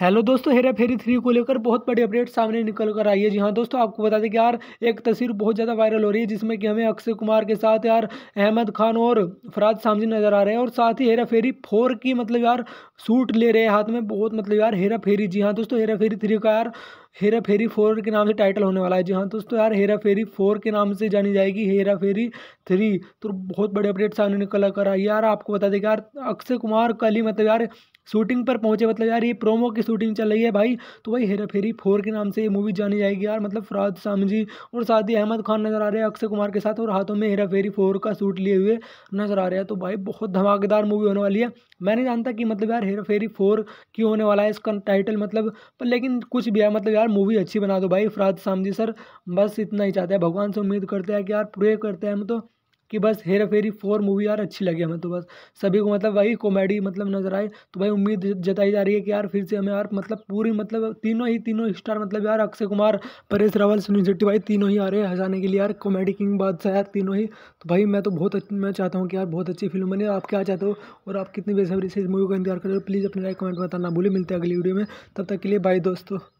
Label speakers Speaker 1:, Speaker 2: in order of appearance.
Speaker 1: hello दोस्तों हेरा फेरी three को लेकर बहुत बड़ी अपडेट सामने निकल कर आई है जी हाँ दोस्तों आपको बता दें कि यार एक तस्वीर बहुत ज़्यादा वायरल हो रही है जिसमें कि हमें अक्षय कुमार के साथ यार अहमद खान और फराज सामजी नज़र आ रहे हैं और साथ ही हेरा फेरी फोर की मतलब यार सूट ले रहे हैं हाथ में बहुत मतलब यार हेरा फेरी जी हाँ दोस्तों हेरा फेरी थ्री का यार हेरा फेरी फोर के नाम से टाइटल होने वाला है जी हाँ दोस्तों यार हेरा फेरी फोर के नाम से जानी जाएगी हेरा फेरी थ्री तो बहुत बड़े अपडेट सामने निकल कर आई यार आपको बता दें यार अक्षय कुमार कल ही मतलब यार शूटिंग पर पहुंचे मतलब यार ये प्रोमो की शूटिंग चल रही है भाई तो भाई हेरा फेरी फोर के नाम से ये मूवी जानी जाएगी यार मतलब फराज सामजी और साथ ही अहमद खान नज़र आ रहे हैं अक्षय कुमार के साथ और हाथों में हेरा फेरी फोर का सूट लिए हुए नज़र आ रहे हैं तो भाई बहुत धमाकेदार मूवी होने वाली है मैं नहीं जानता कि मतलब यार हेरा फेरी फोर क्यों होने वाला है इसका टाइटल मतलब पर लेकिन कुछ भी है मतलब यार यार मूवी अच्छी बना दो भाई फराद जी सर बस इतना ही चाहते हैं भगवान से उम्मीद करते हैं कि यार प्रे करते हैं हम तो कि बस हेरा फेरी फोर मूवी यार अच्छी लगी हमें तो बस सभी को मतलब वही कॉमेडी मतलब नज़र आए तो भाई उम्मीद जताई जा रही है कि यार फिर से हमें यार मतलब पूरी मतलब तीनों ही तीनों स्टार मतलब यार अक्षय कुमार परेश रावल सुनील शेट्टी भाई तीनों ही आ रहे हैं हंसाने के लिए यार कॉमेडी किंग बाद यार तीनों ही तो भाई मैं तो बहुत मैं चाहता हूँ कि यार बहुत अच्छी फिल्म बने आप क्या चाहते हो और आप कितनी बेसब्री से इस मूवी का इंतजार कर रहे हो प्लीज़ अपने लाइक कमेंट बताना भूलिए मिलते हैं अगली वीडियो में तब तक के लिए बाई दोस्तों